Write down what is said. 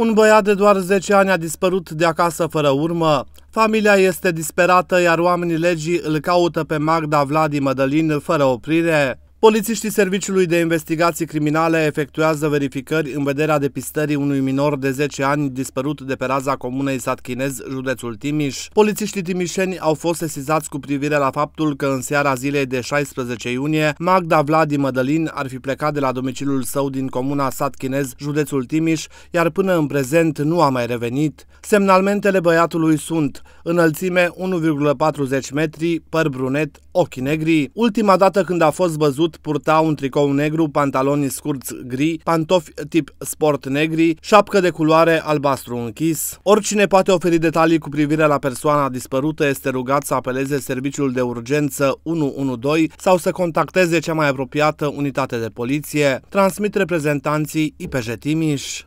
Un băiat de doar 10 ani a dispărut de acasă fără urmă. Familia este disperată, iar oamenii legii îl caută pe Magda Vladi Mădălin fără oprire. Polițiștii Serviciului de Investigații Criminale efectuează verificări în vederea depistării unui minor de 10 ani dispărut de pe raza comunei sat chinez, județul Timiș. Polițiștii timișeni au fost sesizați cu privire la faptul că în seara zilei de 16 iunie, Magda Vladi Mădălin ar fi plecat de la domiciliul său din comuna sat chinez, județul Timiș, iar până în prezent nu a mai revenit. Semnalmentele băiatului sunt înălțime 1,40 metri, păr brunet, ochi negri. Ultima dată când a fost văzut putut purta un tricou negru, pantaloni scurți gri, pantofi tip sport negri, șapcă de culoare albastru închis. Oricine poate oferi detalii cu privire la persoana dispărută este rugat să apeleze serviciul de urgență 112 sau să contacteze cea mai apropiată unitate de poliție, transmit reprezentanții IPJ Timiș.